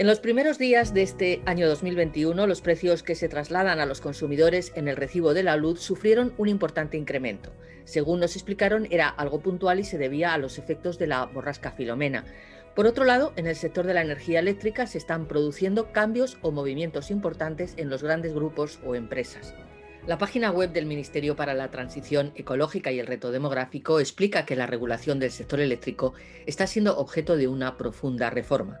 En los primeros días de este año 2021, los precios que se trasladan a los consumidores en el recibo de la luz sufrieron un importante incremento. Según nos explicaron, era algo puntual y se debía a los efectos de la borrasca Filomena. Por otro lado, en el sector de la energía eléctrica se están produciendo cambios o movimientos importantes en los grandes grupos o empresas. La página web del Ministerio para la Transición Ecológica y el Reto Demográfico explica que la regulación del sector eléctrico está siendo objeto de una profunda reforma.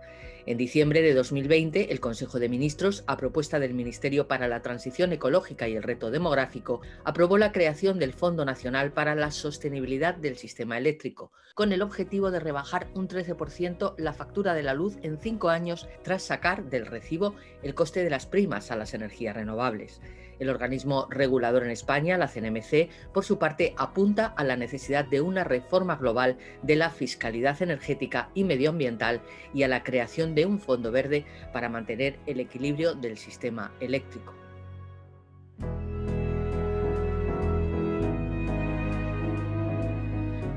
En diciembre de 2020, el Consejo de Ministros, a propuesta del Ministerio para la Transición Ecológica y el Reto Demográfico, aprobó la creación del Fondo Nacional para la Sostenibilidad del Sistema Eléctrico, con el objetivo de rebajar un 13% la factura de la luz en cinco años tras sacar del recibo el coste de las primas a las energías renovables. El organismo regulador en España, la CNMC, por su parte, apunta a la necesidad de una reforma global de la fiscalidad energética y medioambiental y a la creación de un fondo verde para mantener el equilibrio del sistema eléctrico.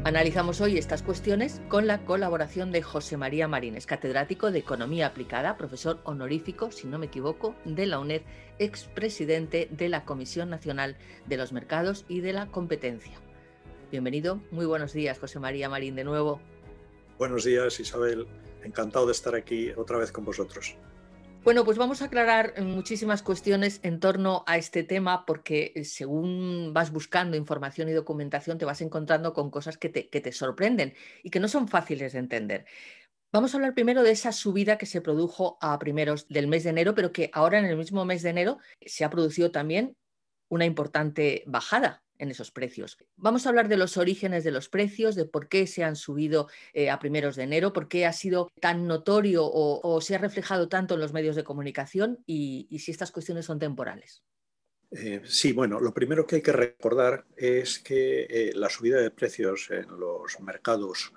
Analizamos hoy estas cuestiones con la colaboración de José María Marines, catedrático de Economía Aplicada, profesor honorífico, si no me equivoco, de la UNED, expresidente de la Comisión Nacional de los Mercados y de la Competencia. Bienvenido, muy buenos días, José María Marín, de nuevo. Buenos días, Isabel. Encantado de estar aquí otra vez con vosotros. Bueno, pues vamos a aclarar eh, muchísimas cuestiones en torno a este tema porque eh, según vas buscando información y documentación te vas encontrando con cosas que te, que te sorprenden y que no son fáciles de entender. Vamos a hablar primero de esa subida que se produjo a primeros del mes de enero, pero que ahora en el mismo mes de enero se ha producido también una importante bajada en esos precios. Vamos a hablar de los orígenes de los precios, de por qué se han subido eh, a primeros de enero, por qué ha sido tan notorio o, se ha reflejado tanto en los medios de comunicación y, si estas cuestiones son temporales. Eh, sí, bueno, lo primero que hay que recordar es que eh, la subida de precios en los mercados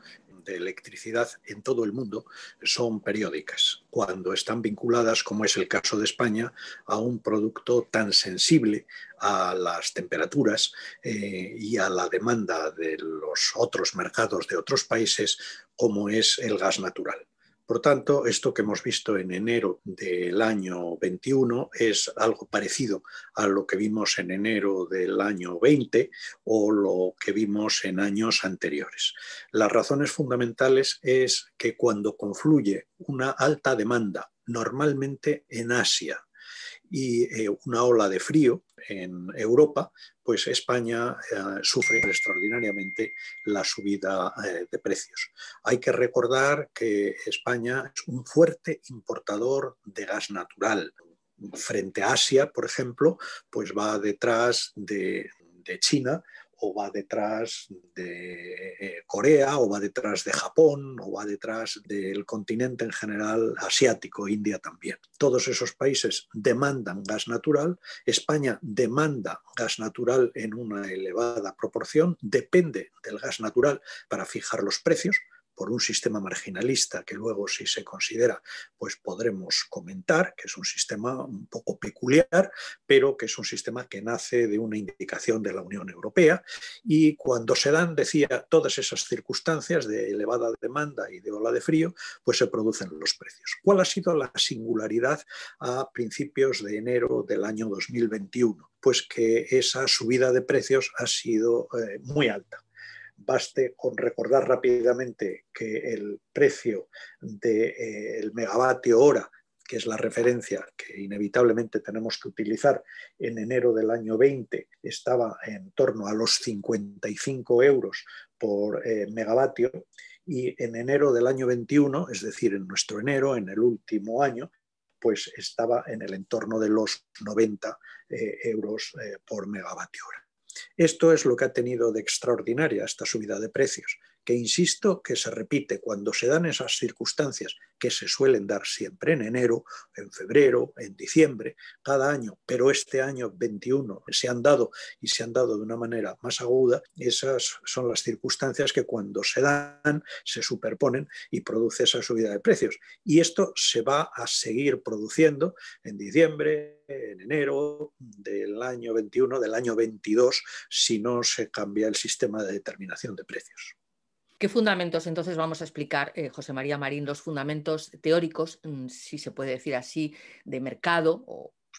de electricidad en todo el mundo son periódicas, cuando están vinculadas, como es el caso de España, a un producto tan sensible a las temperaturas eh, y a la demanda de los otros mercados de otros países como es el gas natural. Por tanto, esto que hemos visto en enero del año 21 es algo parecido a lo que vimos en enero del año 20 o lo que vimos en años anteriores. Las razones fundamentales es que cuando confluye una alta demanda, normalmente en Asia, y eh, una ola de frío en Europa, pues España eh, sufre extraordinariamente la subida eh, de precios. Hay que recordar que España es un fuerte importador de gas natural. Frente a Asia, por ejemplo, pues va detrás de China o va detrás de eh, eh, Corea, o va detrás de Japón, o va detrás del continente en general asiático, India también. Todos esos países demandan gas natural, España demanda gas natural en una elevada proporción, depende del gas natural para fijar los precios, por un sistema marginalista que luego si se considera pues podremos comentar, que es un sistema un poco peculiar, pero que es un sistema que nace de una indicación de la Unión Europea y cuando se dan, decía, todas esas circunstancias de elevada demanda y de ola de frío, pues se producen los precios. ¿Cuál ha sido la singularidad a principios de enero del año 2021? Pues que esa subida de precios ha sido eh, muy alta Baste con recordar rápidamente que el precio del de, eh, el megavatio hora, que es la referencia que inevitablemente tenemos que utilizar, en enero del año 20 estaba en torno a los 55 euros por eh, megavatio y en enero del año 21, es decir, en nuestro enero, en el último año, pues estaba en el entorno de los 90 eh, euros por megavatio hora. Esto es lo que ha tenido de extraordinaria esta subida de precios, que insisto que se repite cuando se dan esas circunstancias que se suelen dar siempre en enero, en febrero, en diciembre, cada año, pero este año 21 se han dado y se han dado de una manera más aguda, esas son las circunstancias que cuando se dan se superponen y produce esa subida de precios. Y esto se va a seguir produciendo en diciembre, en enero del año 21, del año 22, si no se cambia el sistema de determinación de precios. ¿Qué fundamentos entonces vamos a explicar, eh, José María Marín, los fundamentos teóricos, mm, si se puede decir así, de mercado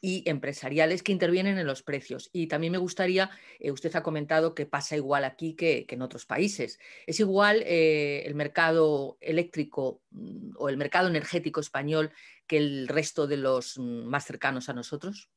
y empresariales que intervienen en los precios. Y también me gustaría, eh, usted ha comentado que pasa igual aquí que, en otros países. ¿Es igual eh, el mercado eléctrico mm, o el mercado energético español que el resto de los mm, más cercanos a nosotros?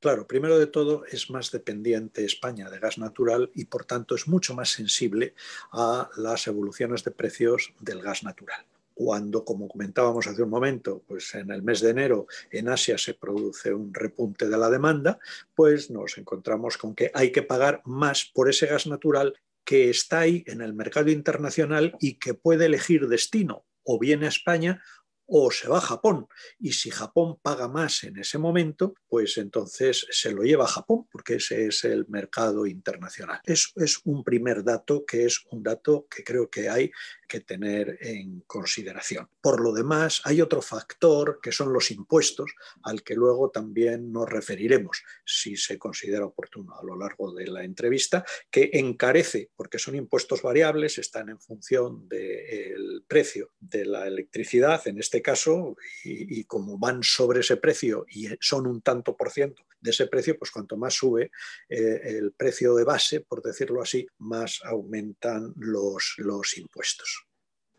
Claro, primero de todo es más dependiente España de gas natural y por tanto es mucho más sensible a las evoluciones de precios del gas natural cuando, como comentábamos hace un momento, pues en el mes de enero en Asia se produce un repunte de la demanda, pues nos encontramos con que hay que pagar más por ese gas natural que está ahí en el mercado internacional y que puede elegir destino o bien a España o se va a Japón. Y si Japón paga más en ese momento, pues entonces se lo lleva a Japón, porque ese es el mercado internacional. Eso es un primer dato que es un dato que creo que hay que tener en consideración. Por lo demás, hay otro factor que son los impuestos, al que luego también nos referiremos, si se considera oportuno a lo largo de la entrevista, que encarece, porque son impuestos variables, están en función del precio de la electricidad, en este caso, y como van sobre ese precio y son un tanto por ciento de ese precio, pues cuanto más sube eh, el precio de base, por decirlo así, más aumentan los, los impuestos.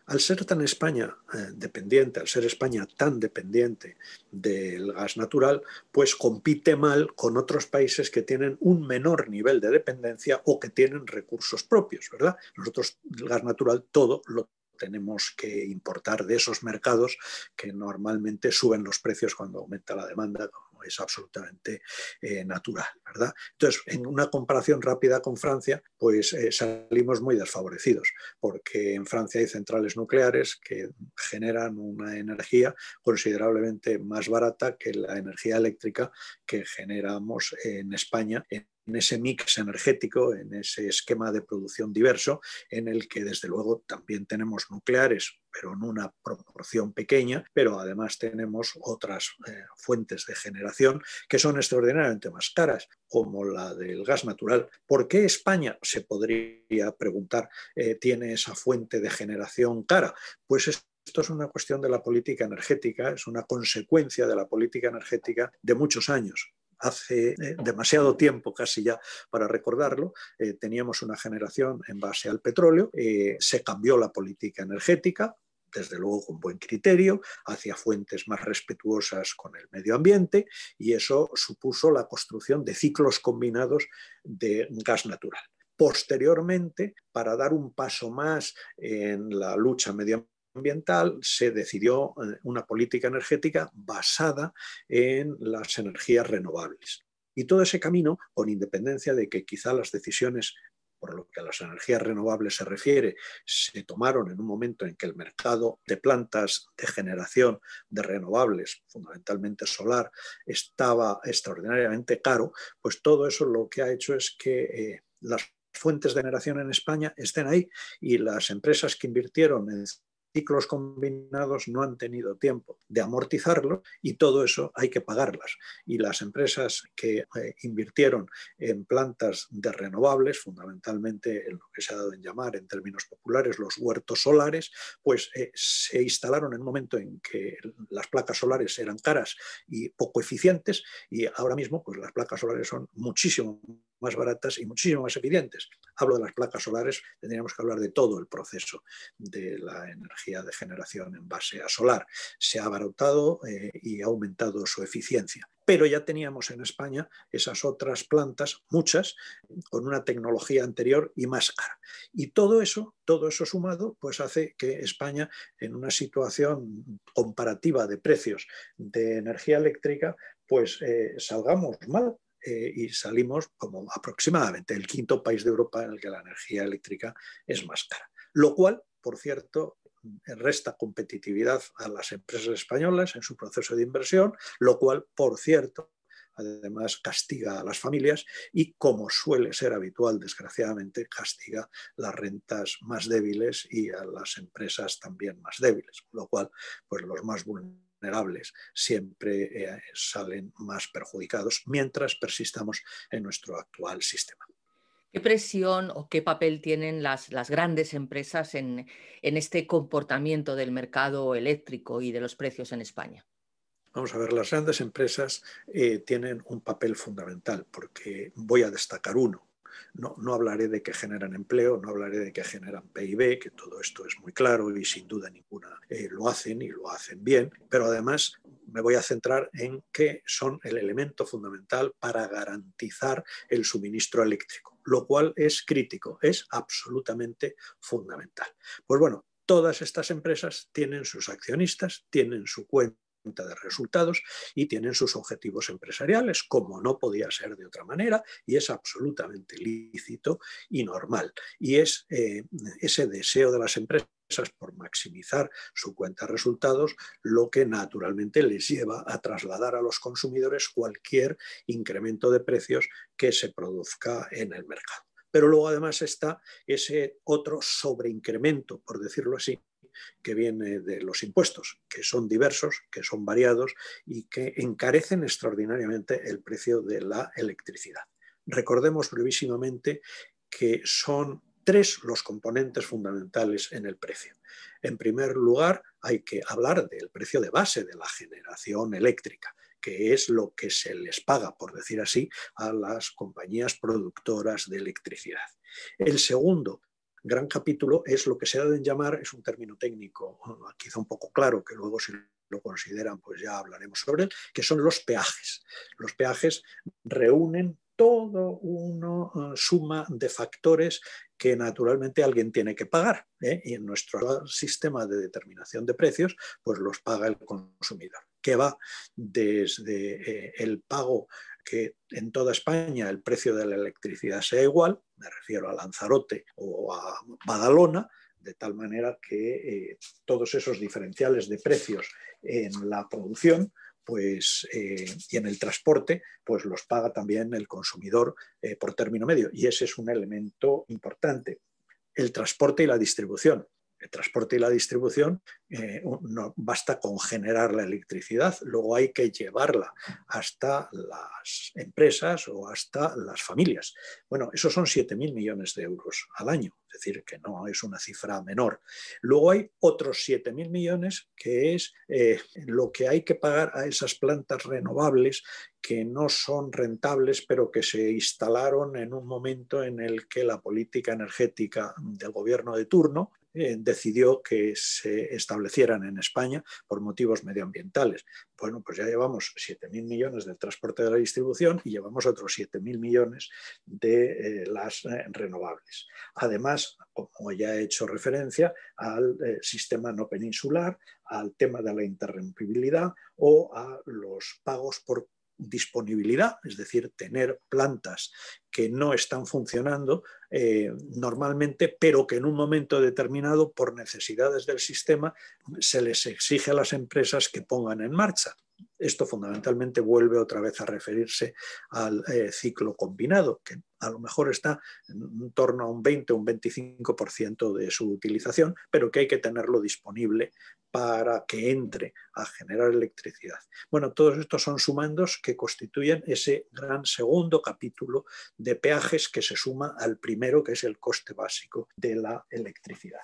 Al ser tan España eh, dependiente, al ser España tan dependiente del gas natural, pues compite mal con otros países que tienen un menor nivel de dependencia o que tienen recursos propios, ¿verdad? Nosotros el gas natural todo lo tenemos que importar de esos mercados que normalmente suben los precios cuando aumenta la demanda, es absolutamente eh, natural, ¿verdad? Entonces, en una comparación rápida con Francia, pues eh, salimos muy desfavorecidos, porque en Francia hay centrales nucleares que generan una energía considerablemente más barata que la energía eléctrica que generamos en España en en ese mix energético, en ese esquema de producción diverso, en el que desde luego también tenemos nucleares, pero en una proporción pequeña, pero además tenemos otras eh, fuentes de generación que son extraordinariamente más caras, como la del gas natural. ¿Por qué España, se podría preguntar, eh, tiene esa fuente de generación cara? Pues esto es una cuestión de la política energética, es una consecuencia de la política energética de muchos años hace eh, demasiado tiempo casi ya para recordarlo, eh, teníamos una generación en base al petróleo, eh, se cambió la política energética, desde luego con buen criterio, hacia fuentes más respetuosas con el medio ambiente y eso supuso la construcción de ciclos combinados de gas natural. Posteriormente, para dar un paso más en la lucha medioambiental, ambiental, se decidió eh, una política energética basada en las energías renovables. Y todo ese camino, con independencia de que quizá las decisiones por lo que a las energías renovables se refiere, se tomaron en un momento en que el mercado de plantas de generación de renovables, fundamentalmente solar, estaba extraordinariamente caro, pues todo eso lo que ha hecho es que eh, las fuentes de generación en España estén ahí y las empresas que invirtieron en ciclos combinados no han tenido tiempo de amortizarlo y todo eso hay que pagarlas. Y las empresas que eh, invirtieron en plantas de renovables, fundamentalmente en lo que se ha dado en llamar en términos populares los huertos solares, pues eh, se instalaron en un momento en que las placas solares eran caras y poco eficientes y ahora mismo pues las placas solares son muchísimo más baratas y muchísimo más eficientes. Hablo de las placas solares, tendríamos que hablar de todo el proceso de la energía de generación en base a solar. Se ha abarotado eh, y ha aumentado su eficiencia. Pero ya teníamos en España esas otras plantas, muchas, con una tecnología anterior y más cara. Y todo eso, todo eso sumado, pues hace que España, en una situación comparativa de precios de energía eléctrica, pues eh, salgamos mal eh, y salimos como aproximadamente el quinto país de Europa en el que la energía eléctrica es más cara. Lo cual, por cierto, resta competitividad a las empresas españolas en su proceso de inversión, lo cual, por cierto, además castiga a las familias y, como suele ser habitual, desgraciadamente, castiga las rentas más débiles y a las empresas también más débiles, lo cual, pues los más vulnerables vulnerables siempre eh, salen más perjudicados mientras persistamos en nuestro actual sistema. ¿Qué presión o qué papel tienen las, grandes empresas en, este comportamiento del mercado eléctrico y de los precios en España? Vamos a ver, las grandes empresas eh, tienen un papel fundamental, porque voy a destacar uno no, hablaré de que generan empleo, no hablaré de que generan PIB, que todo esto es muy claro y sin duda ninguna eh, lo hacen y lo hacen bien, pero además me voy a centrar en que son el elemento fundamental para garantizar el suministro eléctrico, lo cual es crítico, es absolutamente fundamental. Pues bueno, todas estas empresas tienen sus accionistas, tienen su cuenta cuenta de resultados y tienen sus objetivos empresariales, como no podía ser de otra manera, y es absolutamente lícito y normal. Y es eh, ese deseo de las empresas por maximizar su cuenta de resultados, lo que naturalmente les lleva a trasladar a los consumidores cualquier incremento de precios que se produzca en el mercado. Pero luego además está ese otro sobreincremento, por decirlo así, que viene de los impuestos, que son diversos, que son variados y que encarecen extraordinariamente el precio de la electricidad. Recordemos brevísimamente que son tres los componentes fundamentales en el precio. En primer lugar, hay que hablar del precio de base de la generación eléctrica que es lo que se les paga, por decir así, a las compañías productoras de electricidad. El segundo gran capítulo es lo que se ha de llamar, es un término técnico, ah, quizá un poco claro, que luego si lo consideran, pues ya hablaremos sobre él, que son los peajes. Los peajes reúnen todo una ah, suma de factores que naturalmente alguien tiene que pagar. ¿eh? Y en nuestro sistema de determinación de precios, pues los paga el consumidor, que va desde eh, el pago que en toda España el precio de la electricidad sea igual, me refiero a Lanzarote o a Badalona, de tal manera que eh, todos esos diferenciales de precios en la producción pues, eh, y en el transporte, pues los paga también el consumidor eh, por término medio. Y ese es un elemento importante. El transporte y la distribución el transporte y la distribución, eh, no basta con generar la electricidad, luego hay que llevarla hasta las empresas o hasta las familias. Bueno, esos son 7.000 millones de euros al año, es decir, que no es una cifra menor. Luego hay otros 7.000 millones, que es eh, lo que hay que pagar a esas plantas renovables que no son rentables, pero que se instalaron en un momento en el que la política energética del gobierno de turno eh, decidió que se establecieran en España por motivos medioambientales. Bueno, pues ya llevamos 7.000 millones del transporte de la distribución y llevamos otros 7.000 millones de eh, las eh, renovables. Además, como ya he hecho referencia, al sistema no peninsular, al tema de la interrumpibilidad o a los pagos por disponibilidad, es decir, tener plantas que no están funcionando eh, normalmente, pero que en un momento determinado, por necesidades del sistema, se les exige a las empresas que pongan en marcha. Esto fundamentalmente vuelve otra vez a referirse al eh, ciclo combinado, que a lo mejor está en torno a un 20 o un 25% de su utilización, pero que hay que tenerlo disponible para que entre a generar electricidad. Bueno, todos estos son sumandos que constituyen ese gran segundo capítulo de peajes que se suma al primero, que es el coste básico de la electricidad.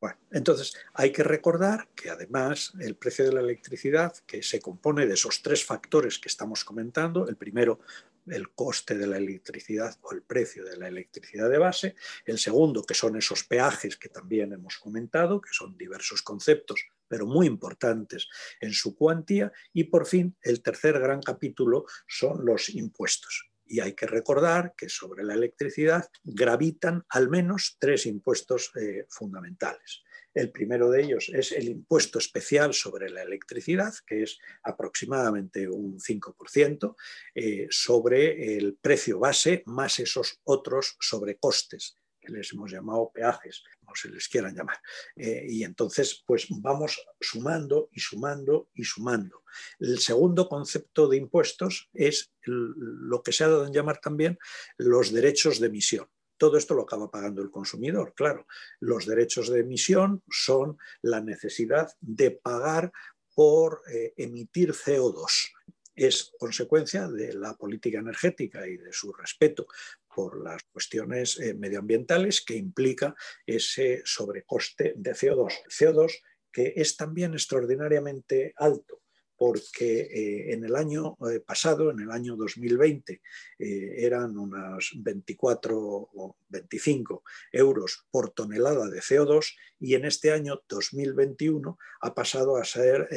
Bueno, entonces hay que recordar que además el precio de la electricidad, que se compone de esos tres factores que estamos comentando, el primero el coste de la electricidad o el precio de la electricidad de base, el segundo, que son esos peajes que también hemos comentado, que son diversos conceptos pero muy importantes en su cuantía. Y por fin, el tercer gran capítulo son los impuestos. Y hay que recordar que sobre la electricidad gravitan al menos tres impuestos eh, fundamentales. El primero de ellos es el impuesto especial sobre la electricidad, que es aproximadamente un 5%, eh, sobre el precio base más esos otros sobrecostes les hemos llamado peajes, como se les quieran llamar. Eh, y entonces, pues vamos sumando y sumando y sumando. El segundo concepto de impuestos es lo que se ha dado en llamar también los derechos de emisión. Todo esto lo acaba pagando el consumidor, claro. Los derechos de emisión son la necesidad de pagar por eh, emitir CO2 es consecuencia de la política energética y de su respeto, por las cuestiones eh, medioambientales que implica ese sobrecoste de CO2. CO2 que es también extraordinariamente alto porque eh, en el año eh, pasado, en el año 2020, eran unas 24 o 25 euros por tonelada de CO2 y en este año 2021 ha pasado a ser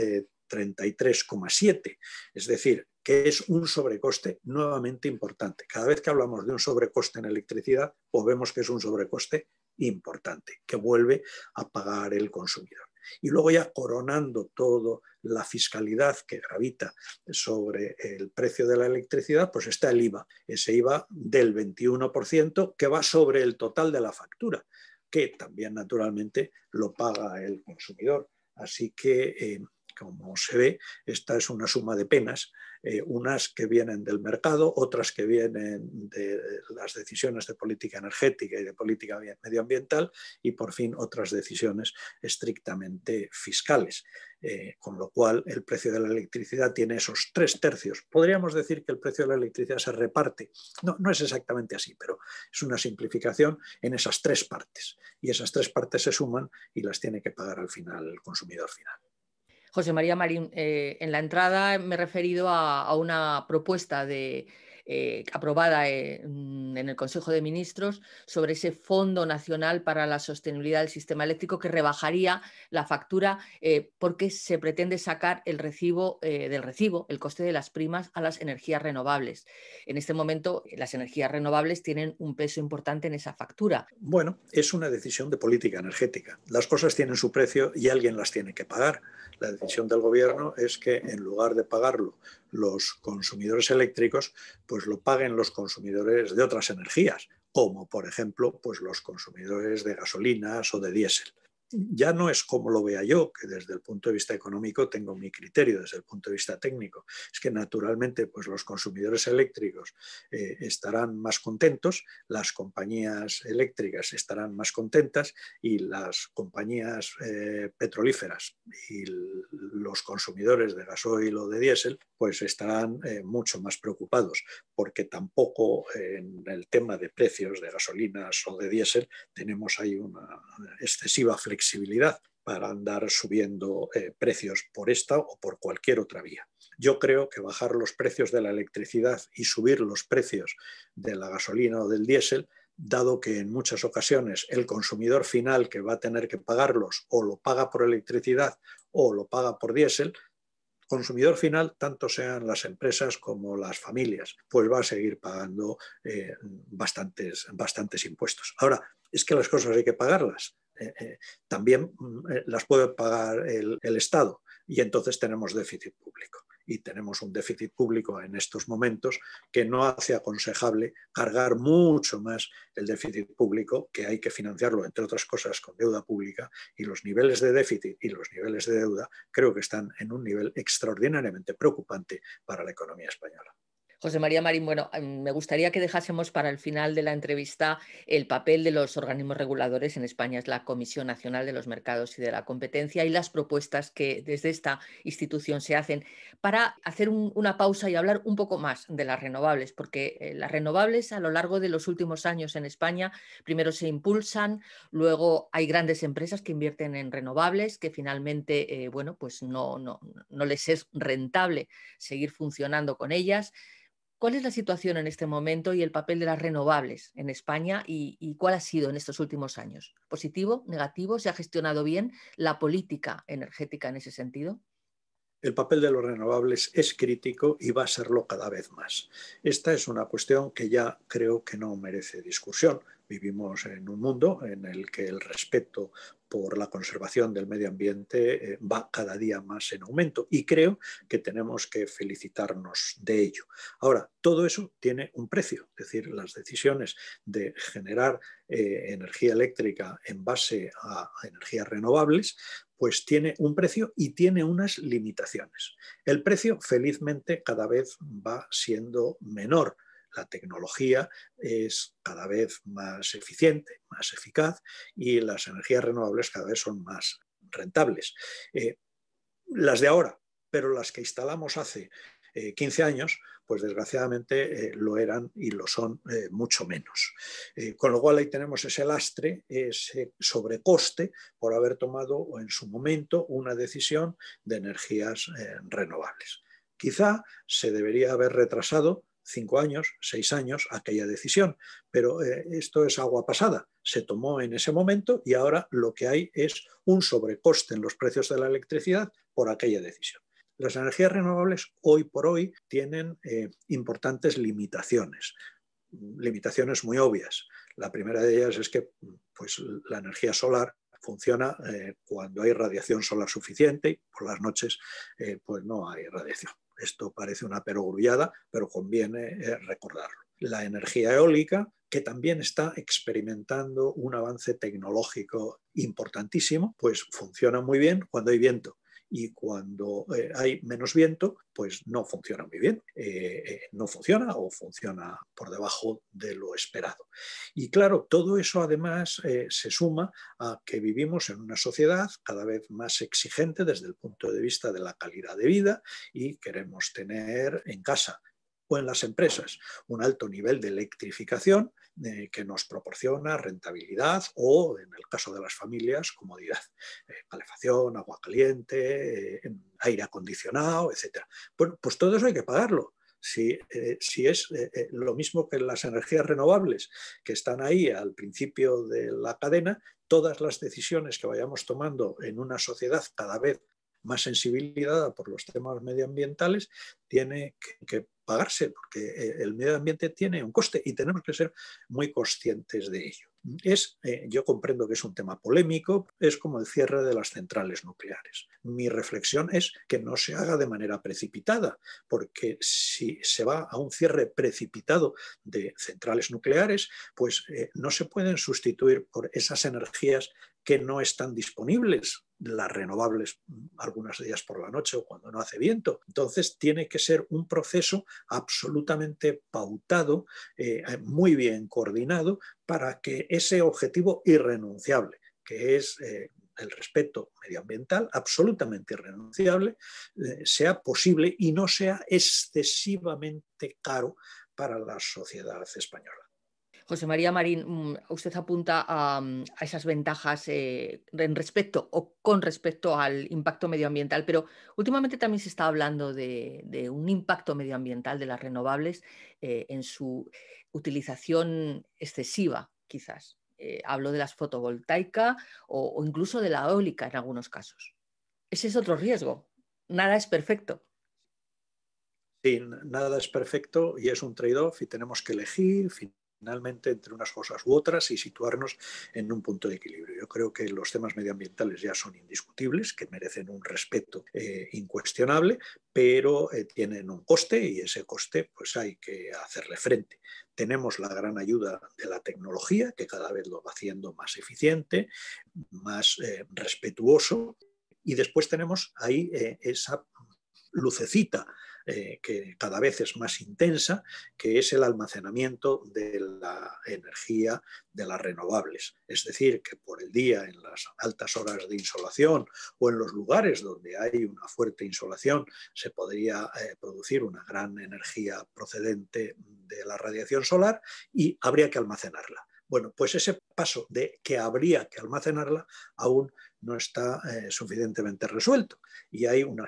33,7. Es decir, que es un sobrecoste nuevamente importante. Cada vez que hablamos de un sobrecoste en electricidad, pues vemos que es un sobrecoste importante que vuelve a pagar el consumidor. Y luego ya coronando todo la fiscalidad que gravita sobre el precio de la electricidad, pues está el IVA, ese IVA del 21% que va sobre el total de la factura, que también naturalmente lo paga el consumidor. Así que eh, como se ve, esta es una suma de penas, eh, unas que vienen del mercado, otras que vienen de las decisiones de política energética y de política medioambiental y por fin otras decisiones estrictamente fiscales. Eh, con lo cual el precio de la electricidad tiene esos tres tercios. Podríamos decir que el precio de la electricidad se reparte. No, no es exactamente así, pero es una simplificación en esas tres partes. Y esas tres partes se suman y las tiene que pagar al final el consumidor final. José María Marín, eh, en la entrada me he referido a una propuesta de, eh, aprobada eh, en el Consejo de Ministros sobre ese Fondo Nacional para la Sostenibilidad del Sistema Eléctrico que rebajaría la factura eh, porque se pretende sacar el recibo del recibo, el coste de las primas a las energías renovables. En este momento las energías renovables tienen un peso importante en esa factura. Bueno, es una decisión de política energética. Las cosas tienen su precio y alguien las tiene que pagar. La decisión del gobierno es que en lugar de pagarlo los consumidores eléctricos, pues lo paguen los consumidores de otras energías, como por ejemplo pues los consumidores de gasolinas o de diésel ya no es como lo vea yo, que desde el punto de vista económico tengo mi criterio, desde el punto de vista técnico. Es que naturalmente pues, los consumidores eléctricos eh, estarán más contentos, las compañías eléctricas estarán más contentas y las compañías eh, petrolíferas y los consumidores de gasoil o de diésel pues estarán eh, mucho más preocupados porque tampoco en el tema de precios de gasolinas o de diésel tenemos ahí una excesiva flexibilidad flexibilidad para andar subiendo eh, precios por esta o por cualquier otra vía. Yo creo que bajar los precios de la electricidad y subir los precios de la gasolina o del diésel, dado que en muchas ocasiones el consumidor final que va a tener que pagarlos o lo paga por electricidad o lo paga por diésel, consumidor final, tanto sean las empresas como las familias, pues va a seguir pagando eh, bastantes, bastantes impuestos. Ahora, es que las cosas hay que pagarlas eh, eh, también mm, eh, las puede pagar el, Estado y entonces tenemos déficit público y tenemos un déficit público en estos momentos que no hace aconsejable cargar mucho más el déficit público, que hay que financiarlo, entre otras cosas, con deuda pública, y los niveles de déficit y los niveles de deuda creo que están en un nivel extraordinariamente preocupante para la economía española. José María Marín, bueno, mm, me gustaría que dejásemos para el final de la entrevista el papel de los organismos reguladores. En España es la Comisión Nacional de los Mercados y de la Competencia y las propuestas que desde esta institución se hacen para hacer una pausa y hablar un poco más de las renovables, porque eh, las renovables a lo largo de los últimos años en España primero se impulsan, luego hay grandes empresas que invierten en renovables que finalmente, eh, bueno, pues no, no, no les es rentable seguir funcionando con ellas. ¿Cuál es la situación en este momento y el papel de las renovables en España y, cuál ha sido en estos últimos años? ¿Positivo, negativo? ¿Se ha gestionado bien la política energética en ese sentido? El papel de los renovables es crítico y va a serlo cada vez más. Esta es una cuestión que ya creo que no merece discusión. Vivimos en un mundo en el que el respeto por la conservación del medio ambiente eh, va cada día más en aumento y creo que tenemos que felicitarnos de ello. Ahora, todo eso tiene un precio, es decir, las decisiones de generar eh, energía eléctrica en base a energías renovables, pues tiene un precio y tiene unas limitaciones. El precio, felizmente, cada vez va siendo menor la tecnología es cada vez más eficiente, más eficaz y las energías renovables cada vez son más rentables. Eh, las de ahora, pero las que instalamos hace 15 eh, años, pues desgraciadamente eh, lo eran y lo son mucho menos. con lo cual ahí tenemos ese lastre, ese sobrecoste por haber tomado en su momento una decisión de energías renovables. Quizá se debería haber retrasado cinco años, seis años, aquella decisión. Pero eh, esto es agua pasada. Se tomó en ese momento y ahora lo que hay es un sobrecoste en los precios de la electricidad por aquella decisión. Las energías renovables hoy por hoy tienen eh, importantes limitaciones, limitaciones muy obvias. La primera de ellas es que pues, la energía solar funciona eh, cuando hay radiación solar suficiente y por las noches pues no hay radiación. Esto parece una perogrullada, pero conviene eh, recordarlo. La energía eólica, que también está experimentando un avance tecnológico importantísimo, pues funciona muy bien cuando hay viento y cuando eh, hay menos viento, pues no funciona muy bien. Eh, eh, no funciona o funciona por debajo de lo esperado. Y claro, todo eso además se suma a que vivimos en una sociedad cada vez más exigente desde el punto de vista de la calidad de vida y queremos tener en casa o en las empresas un alto nivel de electrificación eh, que nos proporciona rentabilidad o, en el caso de las familias, comodidad. Eh, calefacción, agua caliente, eh, aire acondicionado, etc. pues todo eso hay que pagarlo. Si, es lo mismo que las energías renovables que están ahí al principio de la cadena, todas las decisiones que vayamos tomando en una sociedad cada vez más sensibilidad por los temas medioambientales tiene que, pagarse, porque eh, el medio ambiente tiene un coste y tenemos que ser muy conscientes de ello. Es, eh, yo comprendo que es un tema polémico, es como el cierre de las centrales nucleares. Mi reflexión es que no se haga de manera precipitada, porque si se va a un cierre precipitado de centrales nucleares, pues eh, no se pueden sustituir por esas energías que no están disponibles, las renovables, algunas de ellas por la noche o cuando no hace viento. Entonces tiene que ser un proceso absolutamente pautado, eh, muy bien coordinado, para que ese objetivo irrenunciable, que es eh, el respeto medioambiental, absolutamente irrenunciable, eh, sea posible y no sea excesivamente caro para la sociedad española. José María Marín, mm, usted apunta a, mm, esas ventajas eh, en respecto o con respecto al impacto medioambiental, pero últimamente también se está hablando de, un impacto medioambiental de las renovables eh, en su utilización excesiva, quizás. Eh, hablo de las fotovoltaica o, o incluso de la eólica en algunos casos. Ese es otro riesgo. Nada es perfecto. Sí, nada es perfecto y es un trade-off y tenemos que elegir finalmente entre unas cosas u otras y situarnos en un punto de equilibrio. Yo creo que los temas medioambientales ya son indiscutibles, que merecen un respeto eh, incuestionable, pero eh, tienen un coste y ese coste pues hay que hacerle frente. Tenemos la gran ayuda de la tecnología, que cada vez lo va haciendo más eficiente, más eh, respetuoso, y después tenemos ahí eh, esa lucecita eh, que cada vez es más intensa, que es el almacenamiento de la energía de las renovables. Es decir, que por el día, en las altas horas de insolación o en los lugares donde hay una fuerte insolación, se podría eh, producir una gran energía procedente de la radiación solar y habría que almacenarla. Bueno, pues ese paso de que habría que almacenarla aún no está eh, suficientemente resuelto. Y hay una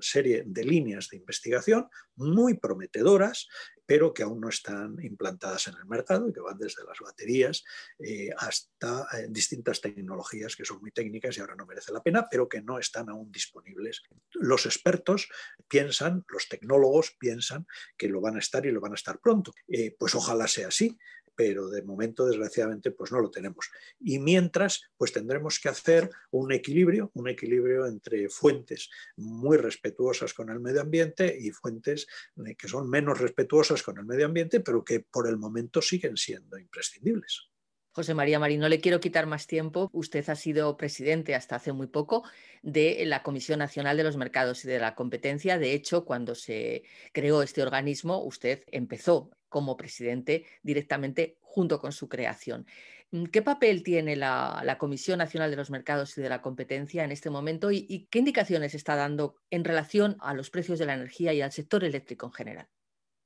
serie de líneas de investigación muy prometedoras, pero que aún no están implantadas en el mercado y que van desde las baterías eh, hasta eh, distintas tecnologías que son muy técnicas y ahora no merece la pena, pero que no están aún disponibles. Los expertos piensan, los tecnólogos piensan que lo van a estar y lo van a estar pronto. pues ojalá sea así, pero de momento, desgraciadamente, pues no lo tenemos. Y mientras, pues tendremos que hacer un equilibrio, un equilibrio entre fuentes muy respetuosas con el medio ambiente y fuentes eh, que son menos respetuosas con el medio ambiente, pero que por el momento siguen siendo imprescindibles. José María Marín, no le quiero quitar más tiempo. Usted ha sido presidente hasta hace muy poco de la Comisión Nacional de los Mercados y de la Competencia. De hecho, cuando se creó este organismo, usted empezó como presidente directamente junto con su creación. Mm, ¿Qué papel tiene la, Comisión Nacional de los Mercados y de la Competencia en este momento y, qué indicaciones está dando en relación a los precios de la energía y al sector eléctrico en general?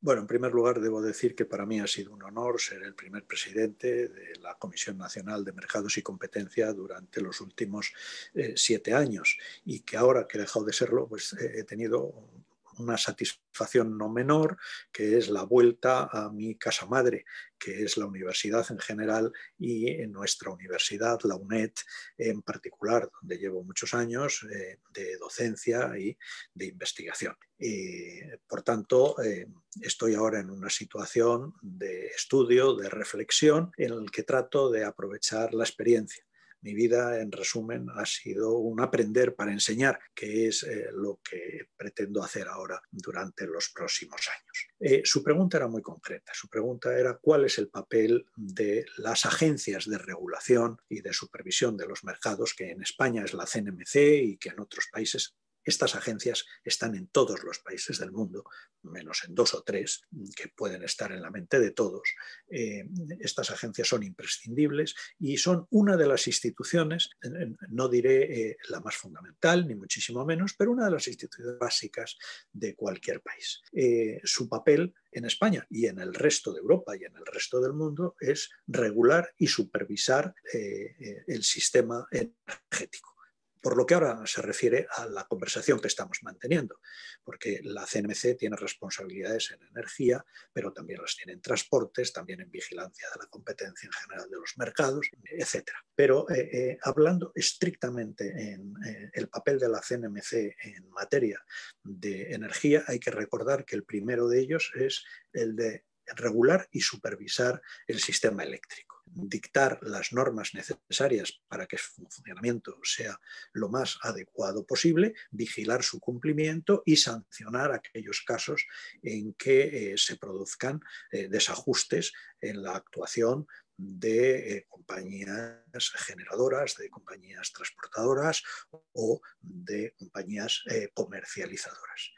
Bueno, en primer lugar, debo decir que para mí ha sido un honor ser el primer presidente de la Comisión Nacional de Mercados y Competencia durante los últimos eh, siete años y que ahora que he dejado de serlo, pues eh, he tenido una satisfacción no menor, que es la vuelta a mi casa madre, que es la universidad en general y en nuestra universidad, la UNED en particular, donde llevo muchos años eh, de docencia y de investigación. por tanto, eh, estoy ahora en una situación de estudio, de reflexión, en el que trato de aprovechar la experiencia mi vida, en resumen, ha sido un aprender para enseñar, que es eh, lo que pretendo hacer ahora durante los próximos años. Eh, su pregunta era muy concreta. Su pregunta era cuál es el papel de las agencias de regulación y de supervisión de los mercados, que en España es la CNMC y que en otros países estas agencias están en todos los países del mundo, menos en dos o tres, que pueden estar en la mente de todos. Eh, estas agencias son imprescindibles y son una de las instituciones, no diré eh, la más fundamental, ni muchísimo menos, pero una de las instituciones básicas de cualquier país. Eh, su papel en España y en el resto de Europa y en el resto del mundo es regular y supervisar el sistema energético por lo que ahora se refiere a la conversación que estamos manteniendo, porque la CNMC tiene responsabilidades en energía, pero también las tiene en transportes, también en vigilancia de la competencia en general de los mercados, etc. Pero eh, eh, hablando estrictamente en eh, el papel de la CNMC en materia de energía, hay que recordar que el primero de ellos es el de regular y supervisar el sistema eléctrico dictar las normas necesarias para que su funcionamiento sea lo más adecuado posible, vigilar su cumplimiento y sancionar aquellos casos en que eh, se produzcan eh, desajustes en la actuación de eh, compañías generadoras, de compañías transportadoras o de compañías comercializadoras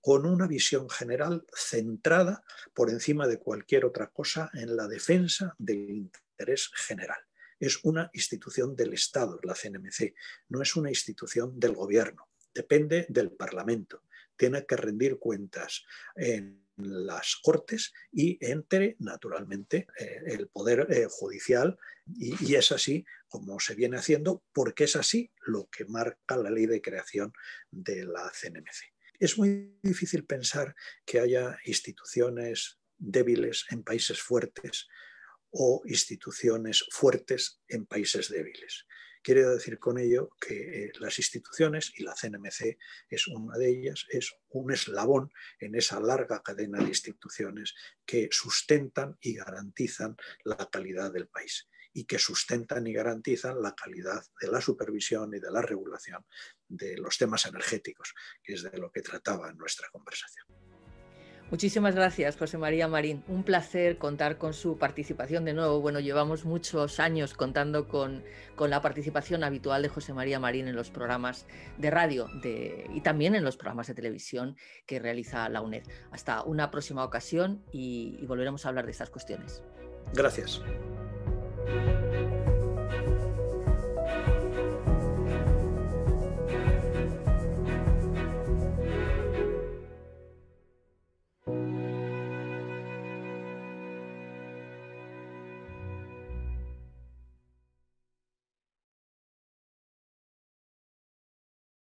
con una visión general centrada por encima de cualquier otra cosa en la defensa del interés interés general. Es una institución del Estado, la CNMC, no es una institución del gobierno, depende del Parlamento. Tiene que rendir cuentas en las Cortes y entre, naturalmente, eh, el Poder eh, Judicial. Y, y es así como se viene haciendo, porque es así lo que marca la ley de creación de la CNMC. Es muy difícil pensar que haya instituciones débiles en países fuertes o instituciones fuertes en países débiles. Quiero decir con ello que eh, las instituciones, y la CNMC es una de ellas, es un eslabón en esa larga cadena de instituciones que sustentan y garantizan la calidad del país y que sustentan y garantizan la calidad de la supervisión y de la regulación de los temas energéticos, que es de lo que trataba nuestra conversación. Muchísimas gracias, José María Marín. Un placer contar con su participación de nuevo. Bueno, llevamos muchos años contando con, la participación habitual de José María Marín en los programas de radio y también en los programas de televisión que realiza la UNED. Hasta una próxima ocasión y volveremos a hablar de estas cuestiones. Gracias.